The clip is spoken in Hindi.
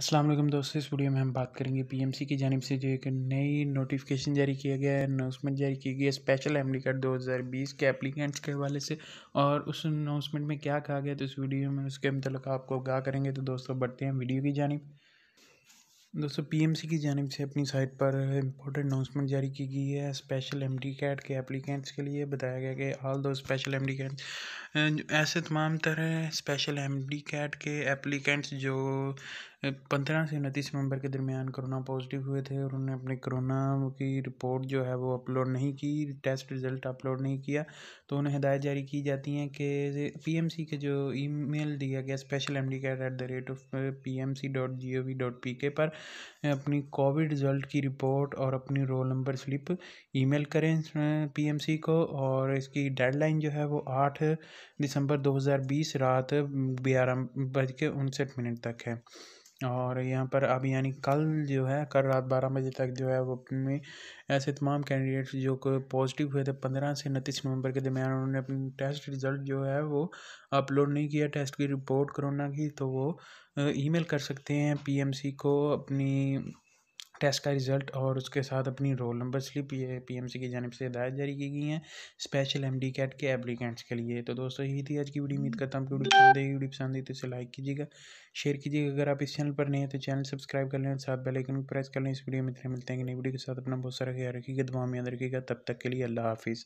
अस्सलाम वालेकुम दोस्तों इस वीडियो में हम बात करेंगे पीएमसी की जानब से जो एक नई नोटिफिकेशन जारी किया गया है अनाउंसमेंट जारी की गई है स्पेशल कार्ड 2020 के एप्लीकेंट्स के हवाले से और उस अनाउंसमेंट में क्या कहा गया तो इस वीडियो में उसके मतलब आपको आगाह करेंगे तो दोस्तों बढ़ते हैं वीडियो की जानब दोस्तों पीएमसी की जानब से अपनी साइट पर इम्पोर्टेंट अनाउंसमेंट जारी की गई है स्पेशल एम डी कैट के एप्लीकेंट्स के लिए बताया गया कि ऑल दो स्पेशल एम डी कैट ऐसे तमाम तरह स्पेशल एम डी कैट के एप्लीकेंट्स जो पंद्रह से उनतीस नवंबर के दरमियान कोरोना पॉजिटिव हुए थे और उन्होंने अपने कोरोना की रिपोर्ट जो है वो अपलोड नहीं की टेस्ट रिज़ल्ट अपलोड नहीं किया तो उन्हें हिदायत जारी की जाती हैं कि पी एम सी के जो ई मेल दिया गया special M D CAT at the rate of P M C dot G O V dot P K पर अपनी कोविड रिज़ल्ट की रिपोर्ट और अपनी roll number slip email करें पी एम सी को और इसकी डेडलाइन जो है वो आठ दिसंबर 2020 रात ग्यारह बज के उनसठ मिनट तक है और यहाँ पर अब यानी कल जो है कल रात बारह बजे तक जो है वो अपने ऐसे तमाम कैंडिडेट्स जो पॉजिटिव हुए थे पंद्रह से उनतीस नवंबर के दरमियान उन्होंने अपनी टेस्ट रिज़ल्ट जो है वो अपलोड नहीं किया टेस्ट की रिपोर्ट कोरोना की तो वो ईमेल कर सकते हैं पीएमसी को अपनी टेस्ट का रिज़ल्ट और उसके साथ अपनी रोल नंबर स्लिप ये पी एम सी की जानब से हिदायत जारी की गई हैं स्पेशल एम डी कैट के एप्लीकेंट्स के लिए तो दोस्तों यही थी आज की वीडियो उम्मीद करता हूँ वीडियो पसंद आई वीडियो पसंद आई तो इसे लाइक कीजिएगा शेयर कीजिएगा अगर आप इस चैनल पर नहीं हैं तो चैनल सब्सक्राइब कर लें साथ बेलाइकन भी प्रेस कर लें इस वीडियो में इतने मिलते हैं कि नई वीडियो के साथ अपना बहुत सारा ख्याल रखिएगा दुआ में याद रखिएगा तब तक के लिए अल्लाह हाफिज़